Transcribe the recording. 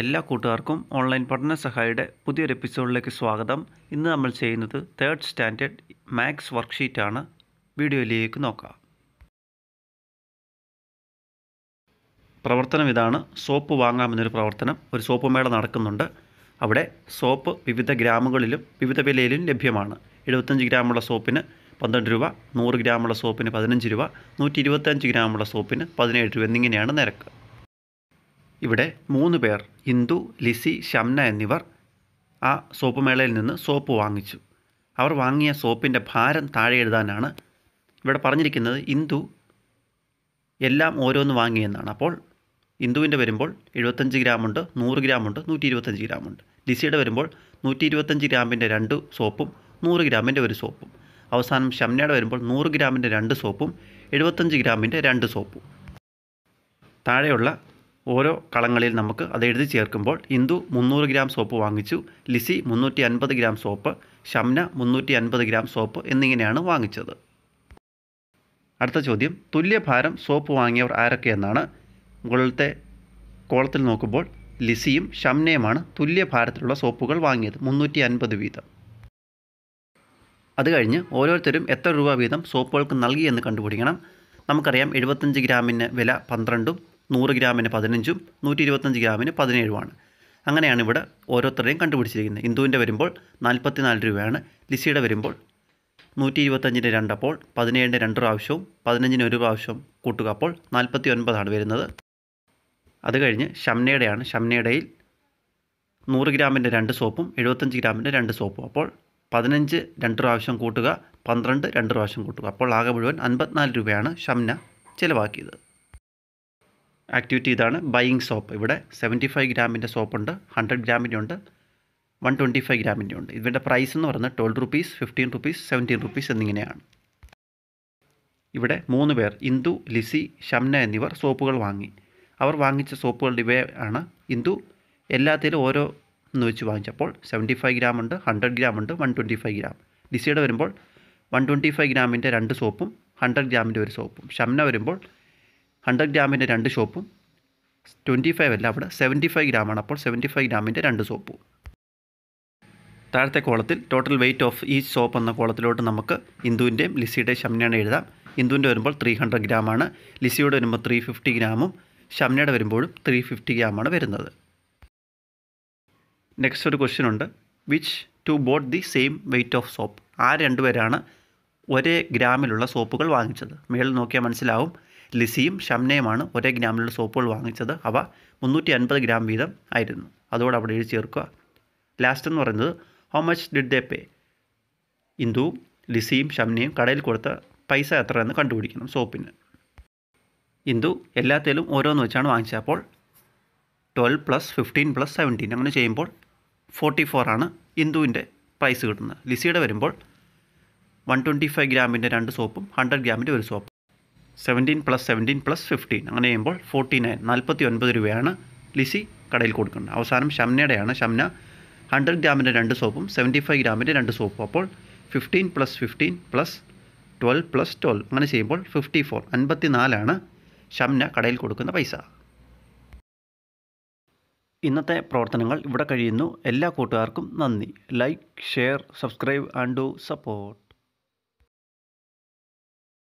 എല്ലാ കൂട്ടുകാർക്കും ഓൺലൈൻ പഠന സഹായിയുടെ പുതിയൊരു എപ്പിസോഡിലേക്ക് സ്വാഗതം ഇന്ന് നമ്മൾ ചെയ്യുന്നത് തേർഡ് സ്റ്റാൻഡേർഡ് മാത്സ് വർക്ക്ഷീറ്റാണ് വീഡിയോയിലേക്ക് നോക്കാം പ്രവർത്തനം ഇതാണ് സോപ്പ് വാങ്ങാമെന്നൊരു പ്രവർത്തനം ഒരു സോപ്പ് മേള നടക്കുന്നുണ്ട് അവിടെ സോപ്പ് വിവിധ ഗ്രാമുകളിലും വിവിധ വിലയിലും ലഭ്യമാണ് എഴുപത്തഞ്ച് ഗ്രാമുള്ള സോപ്പിന് പന്ത്രണ്ട് രൂപ നൂറ് ഗ്രാമുള്ള സോപ്പിന് പതിനഞ്ച് രൂപ നൂറ്റി ഇരുപത്തഞ്ച് ഗ്രാമുള്ള സോപ്പിന് പതിനേഴ് രൂപ എന്നിങ്ങനെയാണ് നിരക്ക് ഇവിടെ മൂന്ന് പേർ ഇന്ദു ലിസി ഷംന എന്നിവർ ആ സോപ്പ് മേളയിൽ നിന്ന് സോപ്പ് വാങ്ങിച്ചു അവർ വാങ്ങിയ സോപ്പിൻ്റെ ഭാരം താഴെ എഴുതാനാണ് ഇവിടെ പറഞ്ഞിരിക്കുന്നത് ഇന്ദു എല്ലാം ഓരോന്ന് വാങ്ങിയെന്നാണ് അപ്പോൾ ഇന്ദുവിൻ്റെ വരുമ്പോൾ എഴുപത്തഞ്ച് ഗ്രാമുണ്ട് നൂറ് ഗ്രാമുണ്ട് നൂറ്റി ഇരുപത്തഞ്ച് ഗ്രാമുണ്ട് ലിസിയുടെ വരുമ്പോൾ നൂറ്റി ഇരുപത്തഞ്ച് ഗ്രാമിൻ്റെ രണ്ട് സോപ്പും നൂറ് ഗ്രാമിൻ്റെ ഒരു സോപ്പും അവസാനം ഷംനയുടെ വരുമ്പോൾ നൂറ് ഗ്രാമിൻ്റെ രണ്ട് സോപ്പും എഴുപത്തഞ്ച് ഗ്രാമിൻ്റെ രണ്ട് സോപ്പും താഴെയുള്ള ഓരോ കളങ്ങളിൽ നമുക്ക് അത് എഴുതി ചേർക്കുമ്പോൾ ഇന്ദു മുന്നൂറ് ഗ്രാം സോപ്പ് വാങ്ങിച്ചു ലിസി മുന്നൂറ്റി അൻപത് ഗ്രാം സോപ്പ് ഷംന മുന്നൂറ്റി അൻപത് ഗ്രാം സോപ്പ് എന്നിങ്ങനെയാണ് വാങ്ങിച്ചത് അടുത്ത ചോദ്യം തുല്യഭാരം സോപ്പ് വാങ്ങിയവർ ആരൊക്കെയെന്നാണ് മുകളിലത്തെ കോളത്തിൽ നോക്കുമ്പോൾ ലിസിയും ഷംനയുമാണ് തുല്യഭാരത്തിലുള്ള സോപ്പുകൾ വാങ്ങിയത് മുന്നൂറ്റി അൻപത് വീതം അത് കഴിഞ്ഞ് ഓരോരുത്തരും എത്ര രൂപ വീതം സോപ്പുകൾക്ക് നൽകിയെന്ന് കണ്ടുപിടിക്കണം നമുക്കറിയാം എഴുപത്തഞ്ച് ഗ്രാമിന് വില പന്ത്രണ്ടും നൂറ് ഗ്രാമിന് പതിനഞ്ചും നൂറ്റി ഇരുപത്തഞ്ച് ഗ്രാമിന് പതിനേഴുമാണ് അങ്ങനെയാണ് ഇവിടെ ഓരോരുത്തരുടെയും കണ്ടുപിടിച്ചിരിക്കുന്നത് ഇന്ദുവിൻ്റെ വരുമ്പോൾ നാൽപ്പത്തിനാല് രൂപയാണ് ലിസിയുടെ വരുമ്പോൾ നൂറ്റി ഇരുപത്തഞ്ചിൻ്റെ രണ്ടപ്പോൾ പതിനേഴിൻ്റെ രണ്ട് പ്രാവശ്യവും പതിനഞ്ചിന് ഒരു പ്രാവശ്യവും കൂട്ടുക അപ്പോൾ നാൽപ്പത്തി ഒൻപതാണ് വരുന്നത് അത് കഴിഞ്ഞ് ഷംനയുടെയാണ് ഷംനയുടെയിൽ നൂറ് ഗ്രാമിൻ്റെ രണ്ട് സോപ്പും എഴുപത്തഞ്ച് ഗ്രാമിൻ്റെ രണ്ട് സോപ്പും അപ്പോൾ പതിനഞ്ച് രണ്ട് പ്രാവശ്യം കൂട്ടുക പന്ത്രണ്ട് രണ്ട് പ്രാവശ്യം കൂട്ടുക അപ്പോൾ ആകെ മുഴുവൻ അൻപത്തിനാല് രൂപയാണ് ഷംന ചിലവാക്കിയത് ആക്ടിവിറ്റി ഇതാണ് ബൈയിങ് സോപ്പ് ഇവിടെ സെവൻറ്റി ഫൈവ് ഗ്രാമിൻ്റെ സോപ്പുണ്ട് ഹൺഡ്രഡ് ഗ്രാമിൻ്റെ ഉണ്ട് വൺ ട്വൻറ്റി ഫൈവ് ഗ്രാമിൻ്റെ ഉണ്ട് ഇവരുടെ പ്രൈസ് എന്ന് പറയുന്നത് twelve rupees fifteen rupees seventeen rupees എന്നിങ്ങനെയാണ് ഇവിടെ മൂന്ന് പേർ ഇന്ദു ലിസി ഷംന എന്നിവർ സോപ്പുകൾ വാങ്ങി അവർ വാങ്ങിച്ച സോപ്പുകളുടെ ഇവയെ ആണ് ഇന്ദു എല്ലാത്തിലും ഓരോ എന്ന് വെച്ച് വാങ്ങിച്ചപ്പോൾ സെവൻറ്റി ഫൈവ് ഗ്രാം ഉണ്ട് ഹൺഡ്രഡ് ഗ്രാം ഉണ്ട് വൺ ട്വൻറ്റി ഫൈവ് ഗ്രാം ലിസിയുടെ വരുമ്പോൾ വൺ ട്വൻറ്റി ഫൈവ് ഗ്രാമിൻ്റെ രണ്ട് സോപ്പും ഹൺഡ്രഡ് ഗ്രാമിൻ്റെ ഒരു സോപ്പും ഷംന വരുമ്പോൾ ഹൺഡ്രഡ് ഗ്രാമിൻ്റെ രണ്ട് സോപ്പും ട്വൻറ്റി ഫൈവ് അല്ല അവിടെ സെവൻറ്റി ഫൈവ് ഗ്രാമാണ് അപ്പോൾ സെവൻറ്റി ഫൈവ് ഗ്രാമിൻ്റെ രണ്ട് സോപ്പും താഴത്തെ കോളത്തിൽ ടോട്ടൽ വെയ്റ്റ് ഓഫ് ഈ സോപ്പ് എന്ന കോളത്തിലോട്ട് നമുക്ക് ഇന്ദുവിൻ്റെയും ലിസിയുടെയും ഷംനയാണ് എഴുതാം ഇന്ദുവിൻ്റെ വരുമ്പോൾ ത്രീ ഹൺഡ്രഡ് ഗ്രാമാണ് ലിസിയുടെ വരുമ്പോൾ ത്രീ ഫിഫ്റ്റി ഗ്രാമും ഷംനയുടെ വരുമ്പോഴും ത്രീ ഫിഫ്റ്റി ഗ്രാമാണ് വരുന്നത് നെക്സ്റ്റ് ഒരു ക്വസ്റ്റ്യൻ ഉണ്ട് which two bought the same weight of soap ആ രണ്ടുപേരാണ് ഒരേ ഗ്രാമിലുള്ള സോപ്പുകൾ വാങ്ങിച്ചത് മേളിൽ നോക്കിയാൽ മനസ്സിലാവും ലിസിയും ഷംനയുമാണ് ഒരേ ഗ്രാമിലുള്ള സോപ്പുകൾ വാങ്ങിച്ചത് അവ മുന്നൂറ്റി അൻപത് ഗ്രാം വീതം ആയിരുന്നു അതോടെ അവിടെ എഴുതി ചേർക്കുക ലാസ്റ്റ് എന്ന് പറയുന്നത് how much did they pay ഇന്ദുവും ലിസിയും ഷംനയും കടയിൽ കൊടുത്ത പൈസ എത്രയെന്ന് കണ്ടുപിടിക്കണം സോപ്പിന് ഇന്ദു എല്ലാത്തിലും ഓരോന്ന് വെച്ചാണ് വാങ്ങിച്ചത് അപ്പോൾ twelve plus fifteen plus seventeen അങ്ങനെ ചെയ്യുമ്പോൾ ഫോർട്ടി ഫോറാണ് ആണ് ഇന്ദുവിൻ്റെ പ്രൈസ് കിട്ടുന്നത് ലിസിയുടെ വരുമ്പോൾ വൺ ട്വൻറ്റി ഫൈവ് ഗ്രാമിൻ്റെ രണ്ട് സോപ്പും ഹൺഡ്രഡ് ഗ്രാമിൻ്റെ ഒരു soap seventeen plus seventeen plus fifteen അങ്ങനെ ചെയ്യുമ്പോൾ ഫോർട്ടി നയൻ നാൽപ്പത്തി ഒൻപത് രൂപയാണ് ലിസി കടയിൽ കൊടുക്കുന്നത് അവസാനം ഷംനയുടെയാണ് ഷംന ഹൺഡ്രഡ് ഗ്രാമിൻ്റെ രണ്ട് സോപ്പും സെവൻറ്റി ഫൈവ് ഗ്രാമിൻ്റെ രണ്ട് സോപ്പും അപ്പോൾ fifteen plus fifteen plus twelve plus twelve അങ്ങനെ ചെയ്യുമ്പോൾ ഫിഫ്റ്റി ഫോർ അൻപത്തി നാലാണ് ഷംന കടയിൽ കൊടുക്കുന്ന പൈസ ഇന്നത്തെ പ്രവർത്തനങ്ങൾ ഇവിടെ കഴിയുന്നു എല്ലാ കൂട്ടുകാർക്കും നന്ദി like share subscribe and do support